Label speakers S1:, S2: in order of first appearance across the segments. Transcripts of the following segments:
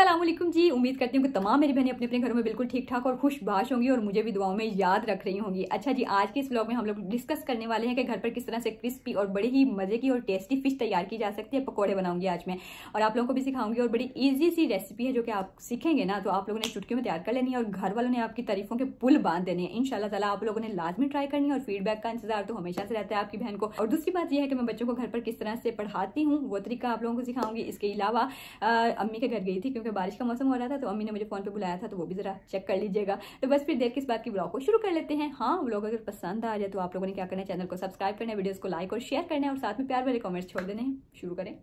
S1: असलम जी उम्मीद करती हूँ कि तमाम मेरी बहनें अपने अपने घरों में बिल्कुल ठीक ठाक और खुशबाश होंगी और मुझे भी दुआओं में याद रख रही होंगी अच्छा जी आज के इस ब्लॉग में हम लोग डिस्कस करने वाले हैं कि घर पर किस तरह से क्रिस्पी और बड़े ही मज़े की और टेस्टी फिश तैयार की जा सकती है पकौड़े बनाऊंगी आज मैं और आप लोगों को भी सिखाऊंगी और बड़ी ईजी सी रेसिपी है जो कि आप सीखेंगे ना तो आप लोगों ने चुटकी में तैयार कर लेनी है और घर वालों ने आपकी तरीफों के पुल बांध देने हैं इन तला आप लोगों ने लाजमी ट्राई करनी है और फीडबैक का इंतजार तो हमेशा से रहता है आपकी बहन को और दूसरी बात यह है कि मैं बच्चों को घर पर किस तरह से पढ़ाती हूँ वो तरीका आप लोगों को सिखाऊंगी इसके अलावा अम्मी के घर गई थी क्योंकि बारिश का मौसम हो रहा था तो अम्मी ने मुझे फ़ोन पर बुलाया था तो वो भी ज़रा चेक कर लीजिएगा तो बस फिर के किस बात की ब्लॉग को शुरू कर लेते हैं हाँ ब्लॉग अगर पसंद आ जाए तो आप लोगों ने क्या करना है चैनल को सब्सक्राइब करना है वीडियोज़ को लाइक और शेयर करना है और साथ में प्यार वाले कॉमेंट्स छोड़ देने शुरू करें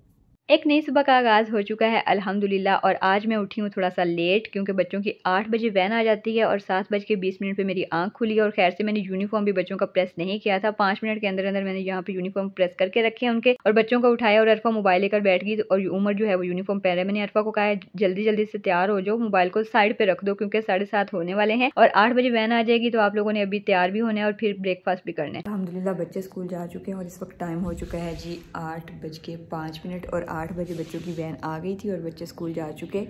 S1: एक नई सुबह का आगाज़ हो चुका है अल्हम्दुलिल्लाह और आज मैं उठी हूँ थोड़ा सा लेट क्योंकि बच्चों की आठ बजे वैन आ जाती है और सात बज के बीस मिनट पे मेरी आंख खुली और खैर से मैंने यूनिफॉर्म भी बच्चों का प्रेस नहीं किया था पाँच मिनट के अंदर अंदर मैंने यहाँ पे यूनिफॉर्म प्रेस करके रखे हैं उनके और बच्चों को उठाया और अरफा मोबाइल लेकर बैठ गई और उम्र जो है वो यूनिफॉर्म पहन रहे मैंने अरफा को कहा है जल्दी जल्दी से तैयार हो जाओ मोबाइल को साइड पर रख दो क्योंकि साढ़े सात होने वाले हैं और आठ बजे वैन आ जाएगी तो आप लोगों ने अभी तैयार भी होना है और फिर ब्रेकफास्ट भी करना है अलहमदिल्ला बच्चे स्कूल जा चुके हैं और इस वक्त टाइम हो चुका है जी आठ बज के पाँच मिनट और आठ बजे बच्चों की वैन आ गई थी और बच्चे स्कूल जा चुके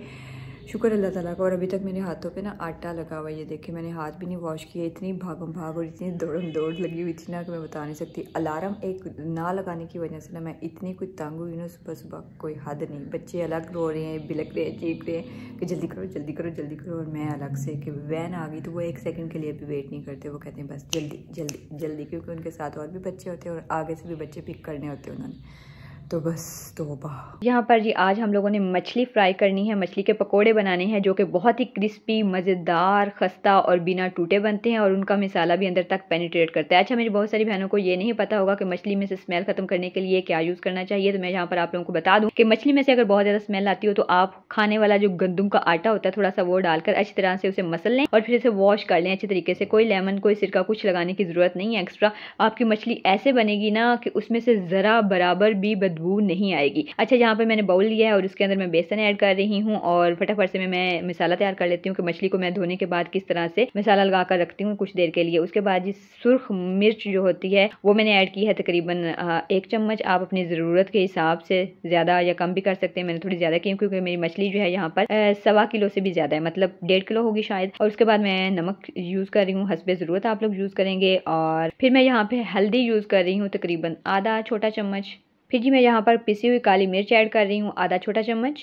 S1: शुक्र अल्लाह ताला का और अभी तक मेरे हाथों पे ना आटा लगा हुआ ये देखे मैंने हाथ भी नहीं वॉश किया इतनी भागम भाग और इतनी दौड़म दौड़ लगी हुई थी ना कि मैं बता नहीं सकती अलार्म एक ना लगाने की वजह से ना मैं इतनी कुछ तंग हुई ना सुबह सुबह कोई हद नहीं बच्चे अलग रो रहे हैं बिलक रहे हैं चीख रहे हैं कि जल्दी करो जल्दी करो जल्दी करो और मैं अलग से कि वैन आ गई तो वो एक सेकेंड के लिए भी वेट नहीं करते वो कहते हैं बस जल्दी जल्दी जल्दी क्योंकि उनके साथ और भी बच्चे होते हैं और आगे से भी बच्चे पिक करने होते हैं उन्होंने तो बस तोबा यहाँ पर जी आज हम लोगों ने मछली फ्राई करनी है मछली के पकोड़े बनाने हैं जो कि बहुत ही क्रिस्पी मज़ेदार खस्ता और बिना टूटे बनते हैं और उनका मिसाला भी अंदर तक पेनिट्रेट करता है अच्छा मेरी बहुत सारी बहनों को ये नहीं पता होगा कि मछली में से स्मेल ख़त्म करने के लिए क्या यूज़ करना चाहिए तो मैं यहाँ पर आप लोगों को बता दूँ कि मछली में से अगर बहुत ज़्यादा स्मेल आती हो तो आप खाने वाला जो गंदुम का आटा होता है थोड़ा सा वो डालकर अच्छी तरह से उसे मसल लें और फिर इसे वॉश कर लें अच्छे तरीके से कोई लेमन कोई सिरका कुछ लगाने की ज़रूरत नहीं है एक्स्ट्रा आपकी मछली ऐसे बनेगी ना कि उसमें से ज़रा बराबर भी बदबू नहीं आएगी अच्छा यहाँ पर मैंने बाउल लिया है और उसके अंदर मैं बेसन ऐड कर रही हूँ और फटाफट से मैं मसाला मिसाला तैयार कर लेती हूँ कि मछली को मैं धोने के बाद किस तरह से मसाला लगा कर रखती हूँ कुछ देर के लिए उसके बाद जिस सुर्ख मिर्च जो होती है वो मैंने ऐड की है तकरीबन एक चम्मच आप अपनी ज़रूरत के हिसाब से ज़्यादा या कम भी कर सकते हैं मैंने थोड़ी ज़्यादा की क्योंकि मेरी मछली जो है यहाँ पर सवा किलो से भी ज़्यादा है मतलब डेढ़ किलो होगी शायद और उसके बाद मैं नमक यूज़ कर रही हूँ हंसबे ज़रूरत आप लोग यूज़ करेंगे और फिर मैं यहाँ पर हल्दी यूज़ कर रही हूँ तकरीबन आधा छोटा चम्मच फिर जी मैं यहाँ पर पिसी हुई काली मिर्च ऐड कर रही हूँ आधा छोटा चम्मच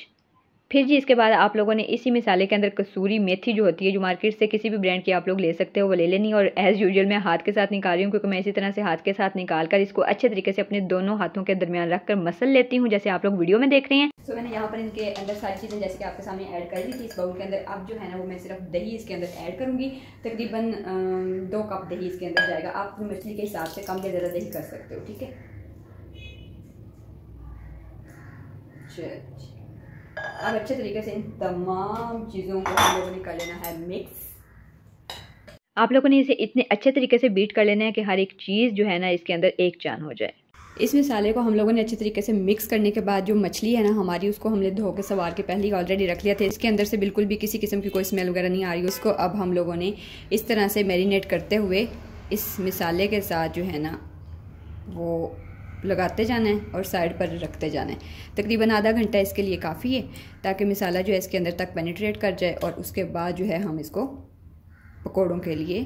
S1: फिर जी इसके बाद आप लोगों ने इसी मसाले के अंदर कसूरी मेथी जो होती है जो मार्केट से किसी भी ब्रांड की आप लोग ले सकते हो वो ले लेनी और एज़ यूजल मैं हाथ के साथ निकाल रही हूँ क्योंकि मैं इसी तरह से हाथ के साथ निकाल कर इसको अच्छे तरीके से अपने दोनों हाथों के दरमियान रख कर मसल लेती हूँ जैसे आप लोग वीडियो में देख रहे हैं तो मैंने यहाँ पर इनके अंदर सारी चीज़ें जैसे कि आपके सामने ऐड कर दी थी इस बाउल के अंदर अब जो है ना वो मैं सिर्फ दही इसके अंदर ऐड करूँगी तकरीबन दो कप दही इसके अंदर जाएगा आप मछली के हिसाब से कम या ज़्यादा दही कर सकते हो ठीक है चर्च अब अच्छे तरीके से इन तमाम चीज़ों को हम लोगों ने कर लेना है मिक्स आप लोगों ने इसे इतने अच्छे तरीके से बीट कर लेना है कि हर एक चीज़ जो है ना इसके अंदर एक जान हो जाए इस मसाले को हम लोगों ने अच्छे तरीके से मिक्स करने के बाद जो मछली है ना हमारी उसको हमने धो के सवार के पहले ही ऑलरेडी रख लिया था इसके अंदर से बिल्कुल भी किसी किस्म की कोई स्मेल वगैरह नहीं आ रही उसको अब हम लोगों ने इस तरह से मेरीनेट करते हुए इस मिसाले के साथ जो है ना वो लगाते जाना है और साइड पर रखते जाना है तकरीबन आधा घंटा इसके लिए काफ़ी है ताकि मसाला जो है इसके अंदर तक पेनिट्रेट कर जाए और उसके बाद जो है हम इसको पकौड़ों के लिए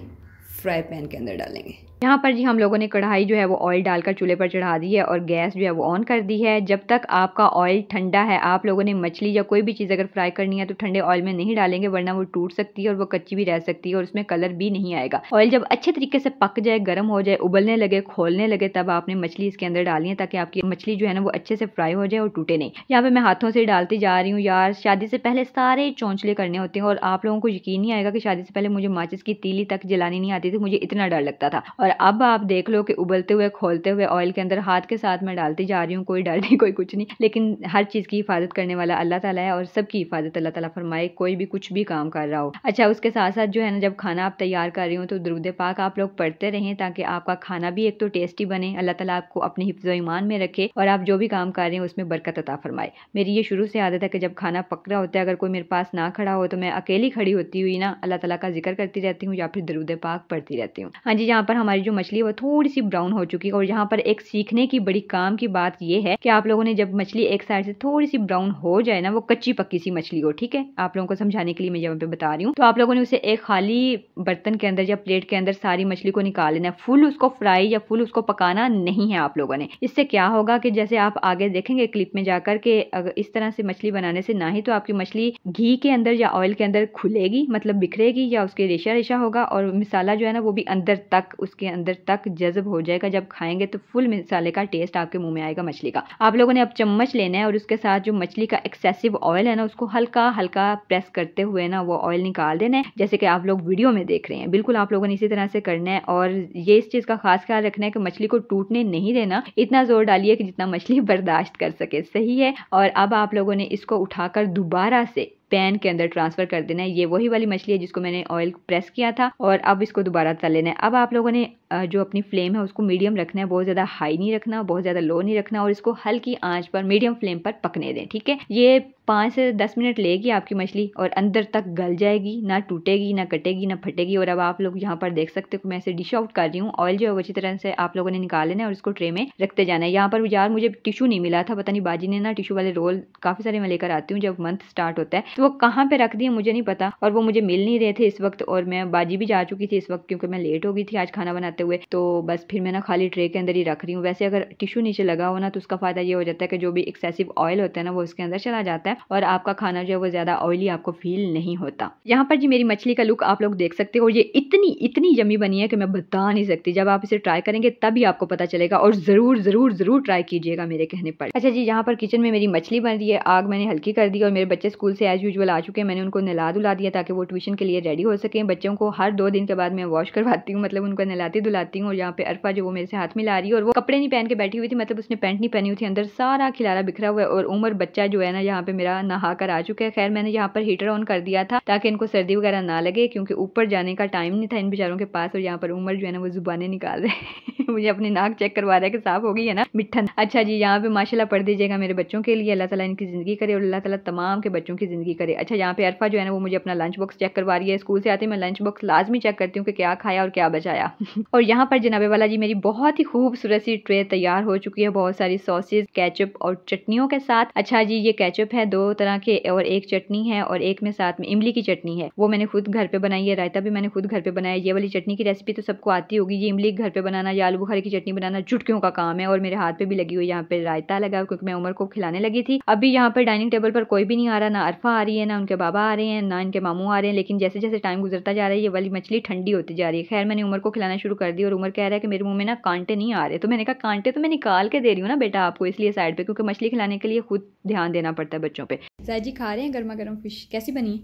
S1: फ्राई पैन के अंदर डालेंगे यहाँ पर जी हम लोगों ने कढ़ाई जो है वो ऑयल डालकर चूल्हे पर चढ़ा दी है और गैस जो है वो ऑन कर दी है जब तक आपका ऑयल ठंडा है आप लोगों ने मछली या कोई भी चीज़ अगर फ्राई करनी है तो ठंडे ऑयल में नहीं डालेंगे वरना वो टूट सकती है और वो कच्ची भी रह सकती है और उसमें कलर भी नहीं आएगा ऑयल जब अच्छे तरीके से पक जाए गर्म हो जाए उबलने लगे खोलने लगे तब आपने मछली इसके अंदर डाली है ताकि आपकी मछली जो है ना वो अच्छे से फ्राई हो जाए और टूटे नहीं यहाँ पे मैं हाथों से डालती जा रही हूँ यार शादी से पहले सारे चौंचले करने होते हैं और आप लोगों को यकीन नहीं आएगा कि शादी से पहले मुझे माचिस की तीली तक जलानी नहीं आती थी मुझे इतना डर लगता था और अब आप देख लो कि उबलते हुए खोलते हुए ऑयल के अंदर हाथ के साथ मैं डालती जा रही हूँ कोई डर नहीं कोई कुछ नहीं लेकिन हर चीज़ की हिफाजत करने वाला अल्लाह ताला है और सबकी हिफाजत अल्लाह ताला फरमाए कोई भी कुछ भी काम कर रहा हो अच्छा उसके साथ साथ जो है ना जब खाना आप तैयार कर रही हो तो दरुद पाक आप लोग पढ़ते रहें ताकि आपका खाना भी एक तो टेस्टी बने अल्लाह ताला आपको अपने हिफ्ज ईमान में रखे और आप जो भी काम कर रहे हैं उसमें बरकत अता फरमाए मेरी ये शुरू से आदत है कि जब खाना पक रहा होता है अगर कोई मेरे पास ना खड़ा हो तो मैं अकेली खड़ी होती हुई ना अल्लाह ताला का जिक्र करती रहती हूँ या फिर दरुद पाक पढ़ती रहती हूँ हाँ जी यहाँ पर हमारी हमारी जो मछली है वो थोड़ी सी ब्राउन हो चुकी है और यहाँ पर एक सीखने की बड़ी काम की बात ये है कि आप लोगों ने जब मछली एक साइड से थोड़ी सी ब्राउन हो जाए ना वो कच्ची पक्की सी मछली हो ठीक है आप लोगों को समझाने के लिए मैं यहाँ पे बता रही हूँ तो आप लोगों ने उसे एक खाली बर्तन के अंदर या प्लेट के अंदर सारी मछली को निकाल लेना फुल उसको फ्राई या फुल उसको पकाना नहीं है आप लोगों ने इससे क्या होगा कि जैसे आप आगे देखेंगे क्लिप में जाकर के इस तरह से मछली बनाने से ना ही तो आपकी मछली घी के अंदर या ऑयल के अंदर खुलेगी मतलब बिखरेगी या उसके रेशा रेशा होगा और मिसाला जो है ना वो भी अंदर तक उसके अंदर तक जज्ब हो जाएगा जब खाएंगे तो फुल मसाले का टेस्ट आपके मुंह में आएगा मछली का आप लोगों ने अब चम्मच लेना है और उसके साथ जो मछली का एक्सेसिव ऑयल है ना उसको हल्का हल्का प्रेस करते हुए ना वो ऑयल निकाल देना है जैसे कि आप लोग वीडियो में देख रहे हैं बिल्कुल आप लोगों ने इसी तरह से करना है और ये इस चीज़ का खास ख्याल रखना है कि मछली को टूटने नहीं देना इतना जोर डालिए कि जितना मछली बर्दाश्त कर सके सही है और अब आप लोगों ने इसको उठाकर दोबारा से पैन के अंदर ट्रांसफ़र कर देना है ये वही वाली मछली है जिसको मैंने ऑयल प्रेस किया था और अब इसको दोबारा तल लेना है अब आप लोगों ने जो अपनी फ्लेम है उसको मीडियम रखना है बहुत ज़्यादा हाई नहीं रखना बहुत ज़्यादा लो नहीं रखना और इसको हल्की आंच पर मीडियम फ्लेम पर पकने दें ठीक है ये पाँच से दस मिनट लेगी आपकी मछली और अंदर तक गल जाएगी ना टूटेगी ना कटेगी ना फटेगी और अब आप लोग यहाँ पर देख सकते हो मैं इसे डिश आउट कर रही हूँ ऑयल जो है अच्छी तरह से आप लोगों ने निकाल लेना है और इसको ट्रे में रखते जाना है यहाँ पर यार मुझे टिशू नहीं मिला था पता नहीं बाजी ने ना टिशू वाले रोल काफ़ी सारे मैं लेकर आती हूँ जब मंथ स्टार्ट होता है तो वो कहाँ पर रख दिए मुझे नहीं पता और वो मुझे मिल नहीं रहे थे इस वक्त और मैं बाजी भी जा चुकी थी इस वक्त क्योंकि मैं लेट हो गई थी आज खाना बनाते हुए तो बस फिर मैं ना खाली ट्रे के अंदर ही रख रही हूँ वैसे अगर टिशू नीचे लगा हो ना तो उसका फ़ायदा ये हो जाता है कि जो भी एक्सेसिव ऑयल होता है ना वो उसके अंदर चला जाता है और आपका खाना जो है वो ज़्यादा ऑयली आपको फील नहीं होता यहाँ पर जी मेरी मछली का लुक आप लोग देख सकते हो ये इतनी इतनी जमी बनी है कि मैं बता नहीं सकती जब आप इसे ट्राई करेंगे तभी आपको पता चलेगा और ज़रूर ज़रूर ज़रूर ट्राई कीजिएगा मेरे कहने पर अच्छा जी यहाँ पर किचन में मेरी मछली बन रही है आग मैंने हल्की कर दी और मेरे बच्चे स्कूल से एज़ यूजल आ चुके हैं मैंने उनको नला दुला दिया ताकि वो ट्यूशन के लिए रेडी हो सकें बच्चों को हर दो दिन के बाद मैं वॉश करवाती हूँ मतलब उनको नलाती दुलाती हूँ और यहाँ पर अरफा जो वो मेरे से हाथ मिला रही है और वो कपड़े नहीं पहन के बैठी हुई थी मतलब उसने पैंट नहीं पहनी हुई थी अंदर सारा खिलारा बिखरा हुआ है और उम्र बच्चा जो है ना यहाँ पर मेरा वगैरह नहा कर आ चुके हैं खैर मैंने यहाँ पर हीटर ऑन कर दिया था ताकि इनको सर्दी वगैरह ना लगे क्योंकि ऊपर जाने का टाइम नहीं था इन बेचारों के पास और यहाँ पर उमर जो है ना वो जुबाने निकाल रहे हैं मुझे अपनी नाक चेक करवा रहा है कि साफ हो गई है ना मिठन अच्छा जी यहाँ पे माशाला पढ़ दीजिएगा मेरे बच्चों के लिए अल्लाह तला इनकी ज़िंदगी करे और अल्लाह तला तमाम के बच्चों की ज़िंदगी करे अच्छा यहाँ पे अरफा जो है ना वो मुझे अपना लंच बॉक्स चेक करवा रही है स्कूल से आते मैं लंच बॉक्स लाजमी चेक करती हूँ कि क्या खाया और क्या बचाया और यहाँ पर जनाबे वाला जी मेरी बहुत ही खूबसूरत सी ट्रे तैयार हो चुकी है बहुत सारी सॉसेज कैचअप और चटनियों के साथ अच्छा जी ये कैचअप है दो तरह के और एक चटनी है और एक में साथ में इमली की चटनी है वो मैंने खुद घर पे बनाई है रायता भी मैंने खुद घर पे बनाया ये वाली चटनी की रेसिपी तो सबको आती होगी ये इमली घर पे बनाना या बुखारी की चटनी बनाना चुटकियों का काम है और मेरे हाथ पे भी लगी हुई यहाँ पे रायता लगा क्योंकि मैं उमर को खिलाने लगी थी अभी यहाँ पर डाइनिंग टेबल पर कोई भी नहीं आ रहा ना अरफा आ रही है ना उनके बाबा आ रहे हैं ना इनके मामू आ रहे हैं लेकिन जैसे जैसे टाइम गुजरता जा रहा है ये वाली मछली ठंडी होती जा रही है खैर मैंने उमर को खिलाना शुरू कर दी और उमर कह रहा है कि मेरे मुंह में ना कांटे नहीं आ रहे तो मैंने कहा कांटे तो मैं निकाल के दे रही हूँ ना बेटा आपको इसलिए साइड पर क्योंकि मछली खिलाने के लिए खुद ध्यान देना पड़ता है बच्चों पर जायजी खा रहे हैं गर्मा गर्म फिश कैसी बनी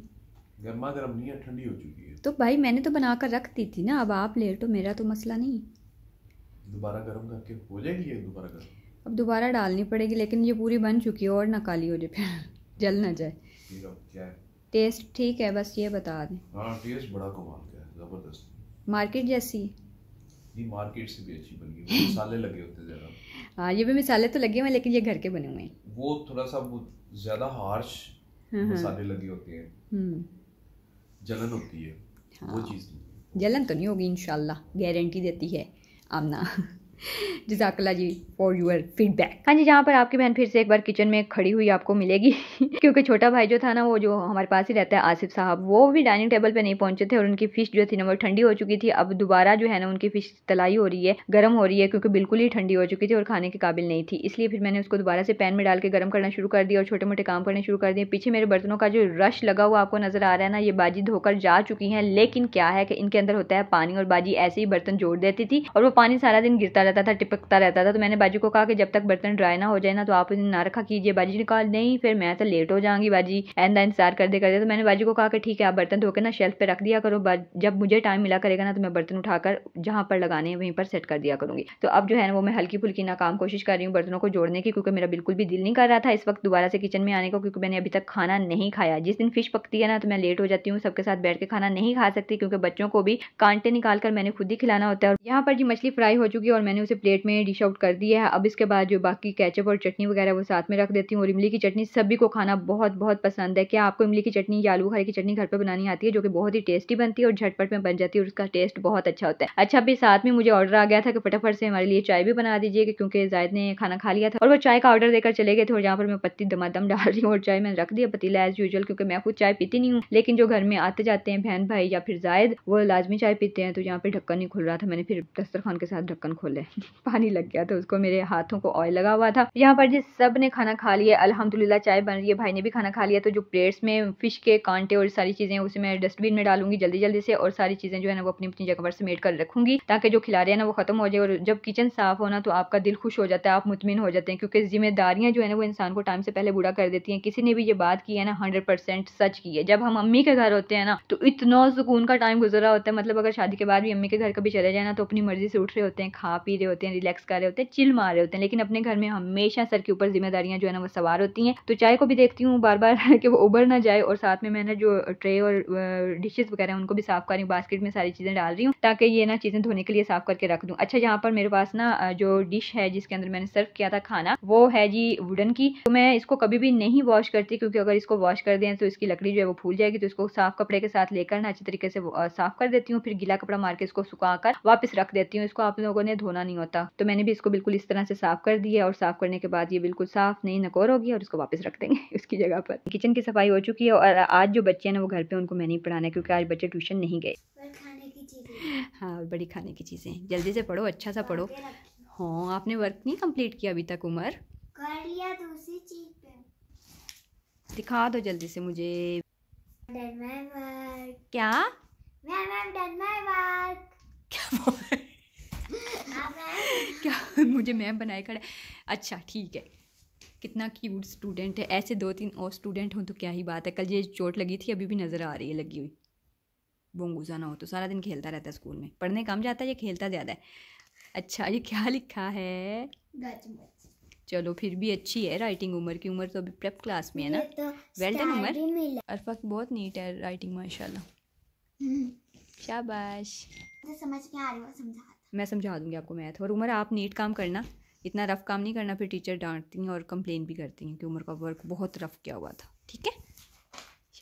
S1: गर्मा गर्म नहीं है ठंडी हो चुकी है तो भाई मैंने तो बना कर रख दी थी ना अब आप लेट हो तो मेरा तो मसला नहीं दोबारा गर्म करके हो जाएगी ये दोबारा गर्म अब दोबारा डालनी पड़ेगी लेकिन ये पूरी बन चुकी है और ना काली हो जाए फिर जल ना जाए टेस्ट ठीक है बस ये बता दें हाँ, टेस्ट बड़ा कमाल का है ज़बरदस्त मार्केट जैसी नहीं मार्केट से भी अच्छी बन गई मसाले लगे होते ज़्यादा हाँ ये भी मसाले तो लगे हुए हैं लेकिन ये घर के बने हुए हैं वो थोड़ा सा वो ज़्यादा हार्श हाँ, हाँ। मसाले लगे होते हैं हम्म। जलन होती है वो हाँ। चीज़ जलन तो नहीं होगी इनशाला गारंटी देती है I'm not. जजाकला जी फॉर यूर फीडबैक हाँ जी जहाँ पर आपकी बहन फिर से एक बार किचन में खड़ी हुई आपको मिलेगी क्योंकि छोटा भाई जो था ना वो जो हमारे पास ही रहता है आसिफ साहब वो भी डाइनिंग टेबल पे नहीं पहुंचे थे और उनकी फ़िश जो थी ना वो ठंडी हो चुकी थी अब दोबारा जो है ना उनकी फ़िश तलाई हो रही है गर्म हो रही है क्योंकि बिल्कुल ही ठंडी हो चुकी थी और खाने के काबिल नहीं थी इसलिए फिर मैंने उसको दोबारा से पैन में डाल के गर्म करना शुरू कर दिया और छोटे मोटे काम करने शुरू कर दिए पीछे मेरे बर्तनों का जो रश लगा हुआ आपको नज़र आ रहा है ना ये बाजी धोकर जा चुकी है लेकिन क्या है कि इनके अंदर होता है पानी और बाजी ऐसे ही बर्तन जोड़ देती थी और वो पानी सारा दिन गिरता रहता था टिपकता रहता था तो मैंने बाजी को कहा कि जब तक बर्तन ड्राई ना हो जाए ना तो आप ना रखा कीजिए बाजी ने कहा नहीं फिर मैं तो लेट हो जाऊंगी बाजी एंदा इंतजार करते करते तो मैंने बाजी को कहा कि ठीक है आप बर्तन धोकर ना शेल्फ पर रख दिया करो जब मुझे टाइम मिला करेगा ना तो मैं बर्तन उठाकर जहाँ पर लगाने वहीं पर सेट कर दिया करूँगी तो अब जो है वो मैं हल्की फुल्की ना काम कोशिश कर रही हूँ बर्तनों को जोड़ने की क्योंकि मेरा बिल्कुल भी दिल नहीं कर रहा था इस वक्त दोबारा से किचन में आने को क्योंकि मैंने अभी तक खाना नहीं खाया जिस दिन फिश पकती है ना तो मैं लेट हो जाती हूँ सबके साथ बैठ के खाना नहीं खा सकती क्योंकि बच्चों को भी कांटे निकाल कर मैंने खुद ही खिलाना होता है और यहाँ पर जी मछली फ्राई हो चुकी है और मैंने मैंने उसे प्लेट में डिश आउट कर दिया है अब इसके बाद जो बाकी कैचअप और चटनी वगैरह वो साथ में रख देती हूँ और इमली की चटनी सभी को खाना बहुत बहुत पसंद है क्या आपको इमली की चटनी या आलू खारे की चटनी घर पर बनानी आती है जो कि बहुत ही टेस्टी बनती है और झटपट में बन जाती है और उसका टेस्ट बहुत अच्छा होता है अच्छा भी साथ में मुझे ऑर्डर आ गया था कि फटाफट से हमारे लिए चाय भी बना दीजिए क्योंकि जायद ने खाना खा लिया था और वो चाय का ऑर्डर देकर चले गए थे और यहाँ पर मैं पत्ती दमादम डाल रही हूँ और चाय मैंने रख दिया पतीला एज यूजल क्योंकि मैं खुद चाय पीती नहीं हूँ लेकिन जो घर में आते जाते हैं बहन भाई या फिर जायद वो लाजमी चाय पीते हैं तो यहाँ पर ढक्कन नहीं खुल रहा था मैंने फिर दस्तरखान के साथ ढक्कन खोले पानी लग गया था उसको मेरे हाथों को ऑयल लगा हुआ था यहाँ पर जिस सब ने खाना खा लिया अलहमदुल्ला चाय बन रही है भाई ने भी खाना खा लिया तो जो प्लेट्स में फिश के कांटे और सारी चीज़ें उसे मैं डस्टबिन में डालूंगी जल्दी जल्दी से और सारी चीज़ें जो है ना वो अपनी अपनी जगह पर समेट कर रखूंगी ताकि जो खिला रहे हैं ना वो खत्म हो जाए और जब किचन साफ होना तो आपका दिल खुश हो जाता है आप मुतमिन हो जाते हैं क्योंकि जिम्मेदारियां जो है ना वो इंसान को टाइम से पहले बुरा कर देती है किसी ने भी ये बात की है ना हंड्रेड सच की है जब हम अम्मी के घर होते हैं ना तो इतना सुकून का टाइम गुजरा होता है मतलब अगर शादी के बाद भी अम्मी के घर कभी चले जाए ना तो अपनी मर्जी से उठ रहे होते हैं खा पी पी रहे होते हैं रिलैक्स कर रहे होते हैं चिल मार रहे होते हैं लेकिन अपने घर में हमेशा सर के ऊपर जिम्मेदारियाँ जो है ना वो सवार होती हैं तो चाय को भी देखती हूँ बार बार कि वो उबर ना जाए और साथ में मैंने जो ट्रे और डिशेज़ वगैरह उनको भी साफ़ कर रही हूँ बास्केट में सारी चीज़ें डाल रही हूँ ताकि ये ना चीज़ें धोने के लिए साफ़ करके रख दूँ अच्छा यहाँ पर मेरे पास ना जो डिश है जिसके अंदर मैंने सर्व किया था खाना वो है जी वुडन की तो मैं इसको कभी भी नहीं वॉश करती क्योंकि अगर इसको वॉश कर दें तो इसकी लकड़ी जो है वो फूल जाएगी तो इसको साफ़ कपड़े के साथ लेकर ना अच्छे तरीके से साफ़ कर देती हूँ फिर गीला कपड़ा मार के इसको सुखा कर वापस रख देती हूँ इसको आप लोगों ने धोना नहीं होता तो मैंने भी इसको बिल्कुल इस तरह से साफ़ कर दिया और साफ़ करने के बाद ये बिल्कुल साफ़ नहीं नकोर होगी और इसको वापस रख देंगे उसकी जगह पर किचन की सफाई हो चुकी है और आज जो बच्चे हैं ना वो घर पर उनको मैं नहीं पढ़ाना क्योंकि आज बच्चे ट्यूशन नहीं गए हाँ बड़ी खाने की चीज़ें जल्दी से पढ़ो अच्छा सा पढ़ो हाँ आपने वर्क नहीं कंप्लीट किया अभी तक उमर कर लिया दूसरी चीज पे दिखा दो जल्दी से मुझे वर्क क्या मैं मैं वर्क क्या क्या मुझे मैम बनाए खड़ा अच्छा ठीक है कितना क्यूट स्टूडेंट है ऐसे दो तीन और स्टूडेंट हों तो क्या ही बात है कल ये चोट लगी थी अभी भी नज़र आ रही है लगी हुई बोंगूजा ना हो तो सारा दिन खेलता रहता है स्कूल में पढ़ने कम जाता है या खेलता ज़्यादा है अच्छा ये क्या लिखा है चलो फिर भी अच्छी है राइटिंग उमर की उम्र तो अभी प्रेप क्लास में है ना वेल्टन वेल डन उमर अरफा की बहुत नीट है राइटिंग माशाल्लाह हम्म। शाबाश समझ के आ रही हो समझा मैं समझा दूँगी आपको मैथ और उम्र आप नीट काम करना इतना रफ़ काम नहीं करना फिर टीचर डांटती हैं और कंप्लेन भी करती हैं कि उम्र का वर्क बहुत रफ़ किया हुआ था ठीक है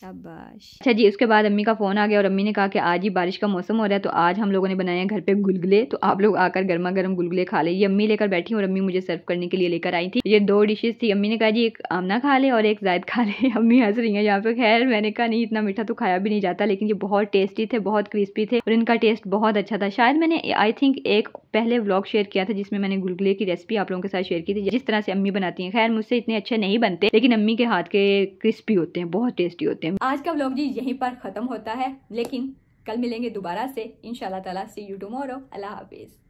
S1: शाबाश अच्छा जी उसके बाद अम्मी का फ़ोन आ गया और अम्मी ने कहा कि आज ही बारिश का मौसम हो रहा है तो आज हम लोगों ने बनाए हैं घर पे गुलगुले तो आप लोग आकर गर्मा गर्म गुलगुले खा ले ये अम्मी लेकर बैठी और अम्मी मुझे सर्व करने के लिए लेकर आई थी ये दो डिशेज थी अम्मी ने कहा जी एक आमना खा ले और एक जायद खा ले अम्मी हंस रही है यहाँ पे खैर मैंने कहा नहीं इतना मीठा तो खाया भी नहीं जाता लेकिन ये बहुत टेस्टी थे बहुत क्रिस्पी थे और इनका टेस्ट बहुत अच्छा था शायद मैंने आई थिंक एक पहले व्लॉग शेयर किया था जिसमें मैंने गुलगुले की रेसिपी आप लोगों के साथ शेयर की थी जिस तरह से अम्मी बनाती है खैर मुझसे इतने अच्छे नहीं बनते लेकिन अम्मी के हाथ के क्रिस्पी होते हैं बहुत टेस्टी होते हैं आज का ब्लॉग जी यहीं पर खत्म होता है लेकिन कल मिलेंगे दोबारा से इन तला सी यू टूमोरो अल्लाह हाफिज़